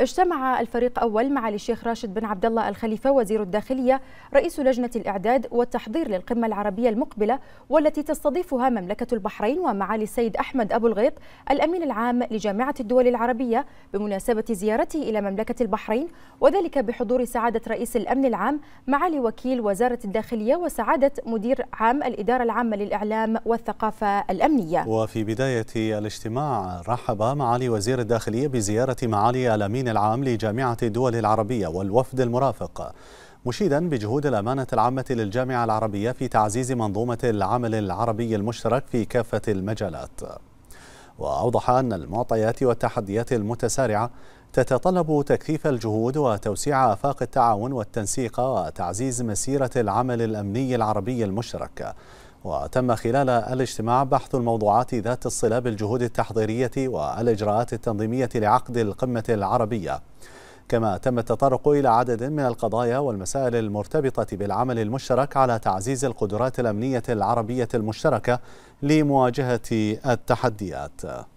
اجتمع الفريق أول معالي الشيخ راشد بن عبد الله الخليفة وزير الداخلية رئيس لجنة الإعداد والتحضير للقمة العربية المقبلة والتي تستضيفها مملكة البحرين ومعالي السيد أحمد أبو الغيط الأمين العام لجامعة الدول العربية بمناسبة زيارته إلى مملكة البحرين وذلك بحضور سعادة رئيس الأمن العام معالي وكيل وزارة الداخلية وسعادة مدير عام الإدارة العامة للإعلام والثقافة الأمنية وفي بداية الاجتماع رحب معالي وزير الداخلية بزيارة معالي الأمين الامين العام لجامعه الدول العربيه والوفد المرافق مشيدا بجهود الامانه العامه للجامعه العربيه في تعزيز منظومه العمل العربي المشترك في كافه المجالات. واوضح ان المعطيات والتحديات المتسارعه تتطلب تكثيف الجهود وتوسيع افاق التعاون والتنسيق وتعزيز مسيره العمل الامني العربي المشترك وتم خلال الاجتماع بحث الموضوعات ذات الصلة بالجهود التحضيرية والإجراءات التنظيمية لعقد القمة العربية كما تم التطرق إلى عدد من القضايا والمسائل المرتبطة بالعمل المشترك على تعزيز القدرات الأمنية العربية المشتركة لمواجهة التحديات